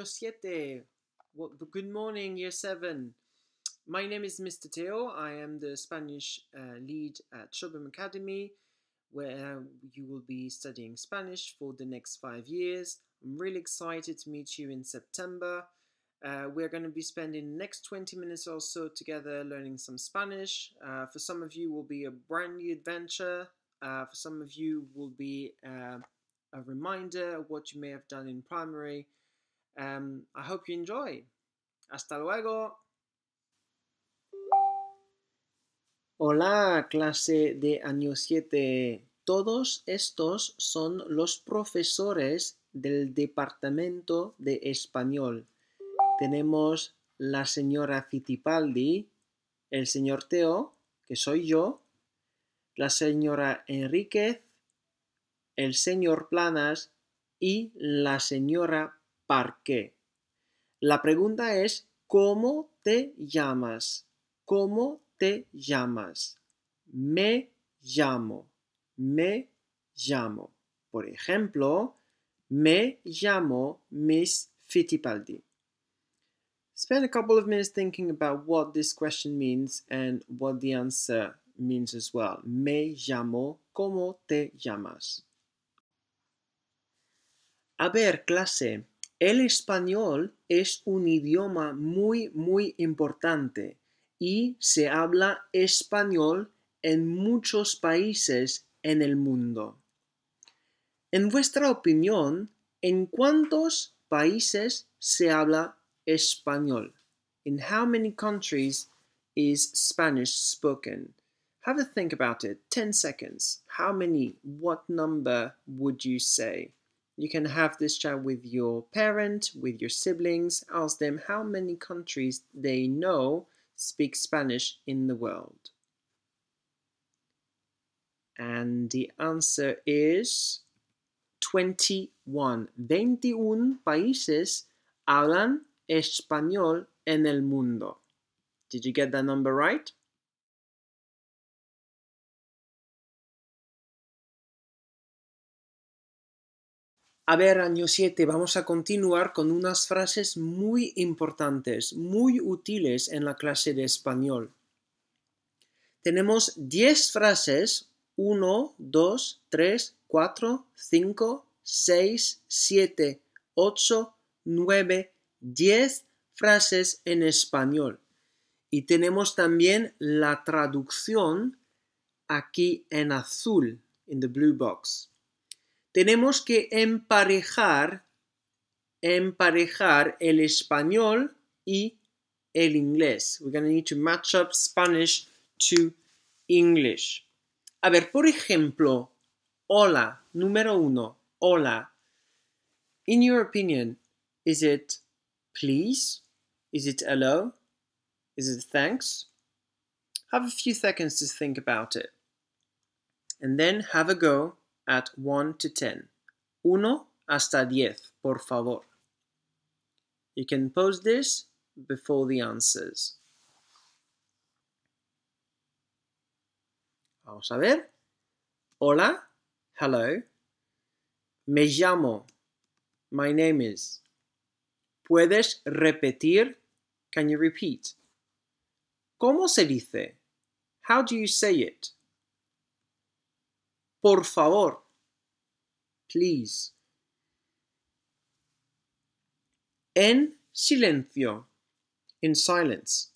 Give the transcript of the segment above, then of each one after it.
año siete. Well, good morning, year seven. My name is Mr. Teo. I am the Spanish uh, lead at Chobham Academy, where you will be studying Spanish for the next five years. I'm really excited to meet you in September. Uh, we're going to be spending the next 20 minutes or so together learning some Spanish. Uh, for some of you will be a brand new adventure. Uh, for some of you will be uh, a reminder of what you may have done in primary. Em, I hope you enjoy. Hasta luego. Hola, clase de año 7. Todos estos son los profesores del departamento de español. Tenemos la señora Fittipaldi, el señor Teo, que soy yo, la señora Enríquez, el señor Planas y la señora ¿para La pregunta es ¿cómo te llamas? ¿Cómo te llamas? Me llamo. Me llamo. Por ejemplo, me llamo Miss Fittipaldi. Spend a couple of minutes thinking about what this question means and what the answer means as well. Me llamo, ¿cómo te llamas? A ver, clase, el español es un idioma muy, muy importante y se habla español en muchos países en el mundo. En vuestra opinión, ¿en cuántos países se habla español? In how many countries is Spanish spoken? Have a think about it. 10 seconds. How many? What number would you say? You can have this chat with your parent, with your siblings, ask them how many countries they know speak Spanish in the world. And the answer is 21. 21 países hablan español en el mundo. Did you get that number right? A ver, año 7, vamos a continuar con unas frases muy importantes, muy útiles en la clase de español. Tenemos 10 frases, 1, 2, 3, 4, 5, 6, 7, 8, 9, 10 frases en español. Y tenemos también la traducción aquí en azul, en the blue box. tenemos que emparejar, emparejar el español y el inglés. We're going to need to match up Spanish to English. A ver, por ejemplo, hola, número uno, hola. In your opinion, is it please? Is it hello? Is it thanks? Have a few seconds to think about it. And then have a go at 1 to 10. Uno hasta diez, por favor. You can pose this before the answers. Vamos a ver. Hola, hello. Me llamo, my name is. ¿Puedes repetir? Can you repeat? ¿Cómo se dice? How do you say it? Por favor. Please. En silencio. In silence.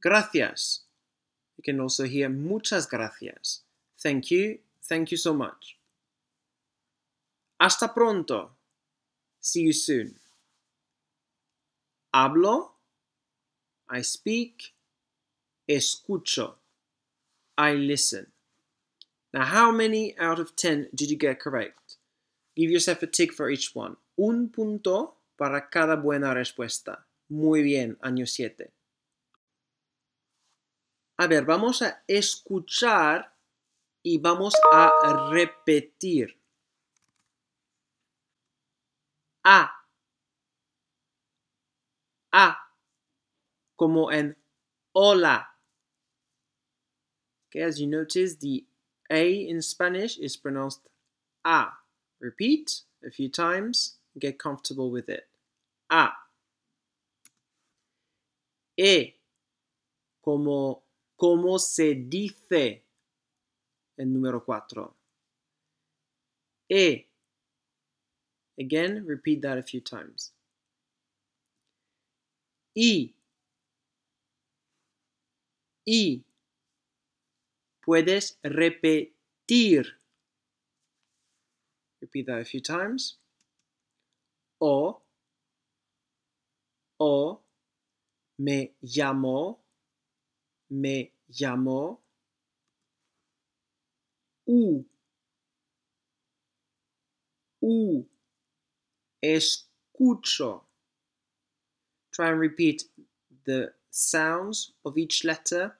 Gracias. You can also hear muchas gracias. Thank you. Thank you so much. Hasta pronto. See you soon. Hablo. I speak. Escucho. I listen. Now, how many out of 10 did you get correct? Give yourself a tick for each one. Un punto para cada buena respuesta. Muy bien, año 7. A ver, vamos a escuchar y vamos a repetir. A. A. Como en hola. as you notice, the A in Spanish is pronounced A. Repeat a few times, get comfortable with it. A. E. Como, como se dice el número cuatro. E. Again, repeat that a few times. E. E. Puedes repetir. Repeat that a few times. O, o, me llamó, me llamó. U, u, escucho. Try and repeat the sounds of each letter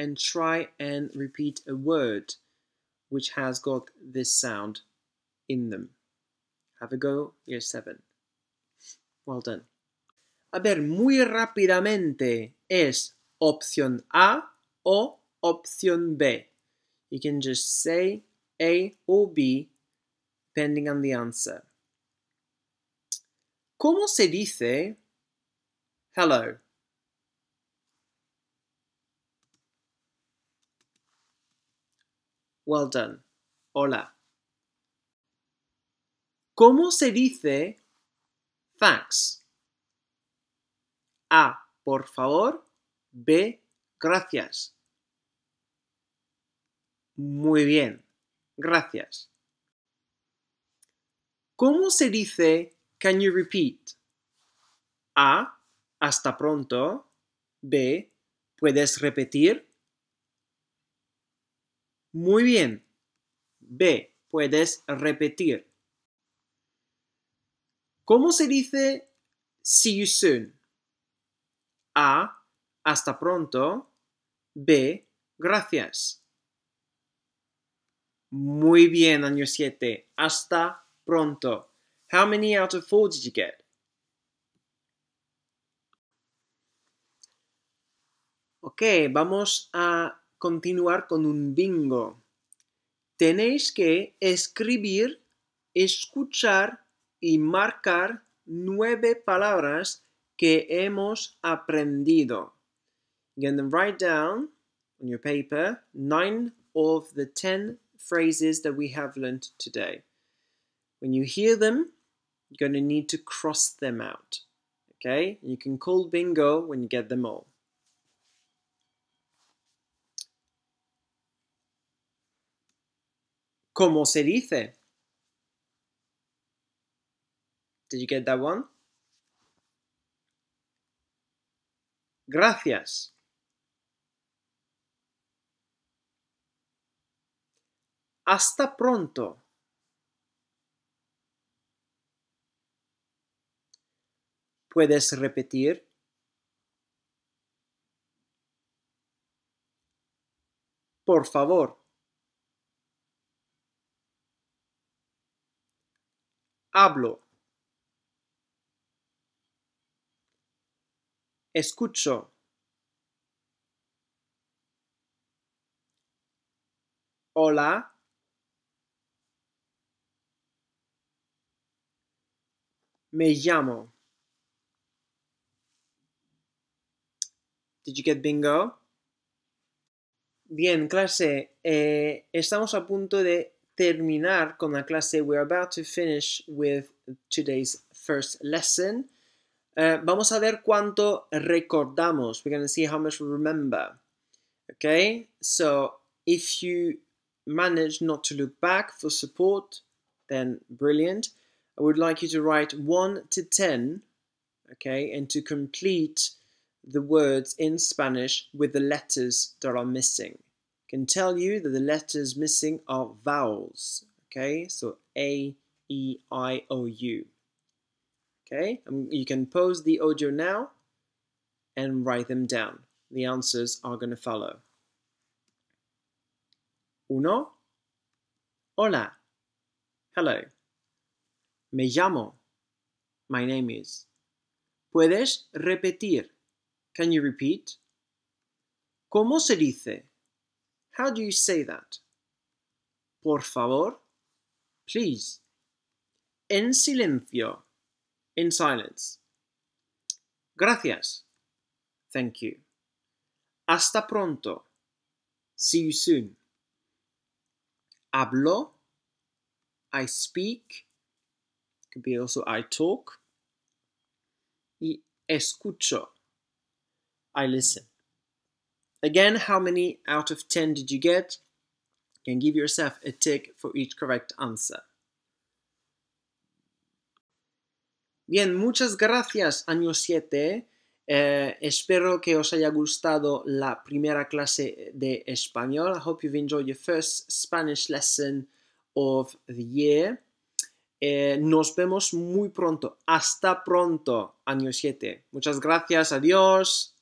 and try and repeat a word which has got this sound in them. Have a go, year 7. Well done. A ver, muy rápidamente es opción A o opción B. You can just say A or B depending on the answer. ¿Cómo se dice hello? Well done. Hola. ¿Cómo se dice thanks? A. Por favor. B. Gracias. Muy bien. Gracias. ¿Cómo se dice can you repeat? A. Hasta pronto. B. ¿Puedes repetir? Muy bien. B. Puedes repetir. ¿Cómo se dice see you soon? A. Hasta pronto. B. Gracias. Muy bien, año 7. Hasta pronto. How many out of four did you get? Ok, vamos a continuar con un bingo. Tenéis que escribir, escuchar y marcar nueve palabras que hemos aprendido. You're going to write down on your paper nine of the ten phrases that we have learned today. When you hear them, you're going to need to cross them out. Okay? You can call bingo when you get them all. ¿Cómo se dice? Did you get that one? Gracias. Hasta pronto. ¿Puedes repetir? Por favor. hablo, escucho, hola, me llamo. Did you get bingo? Bien, clase, eh, estamos a punto de terminar con la clase. We're about to finish with today's first lesson. Uh, vamos a ver cuánto recordamos. We're going to see how much we remember. Okay, so if you manage not to look back for support, then brilliant. I would like you to write 1 to 10, okay, and to complete the words in Spanish with the letters that are missing can tell you that the letters missing are vowels. Okay, so A, E, I, O, U. Okay, um, you can pause the audio now and write them down. The answers are going to follow. Uno. Hola. Hello. Me llamo. My name is. Puedes repetir. Can you repeat? ¿Cómo se dice? How do you say that? Por favor, please. En silencio, in silence. Gracias, thank you. Hasta pronto, see you soon. Hablo, I speak. Could be also I talk. Y escucho, I listen. Again, how many out of 10 did you get? You can give yourself a tick for each correct answer. Bien, muchas gracias, año 7. Eh, espero que os haya gustado la primera clase de español. I hope you've enjoyed your first Spanish lesson of the year. Eh, nos vemos muy pronto. Hasta pronto, año 7. Muchas gracias, adiós.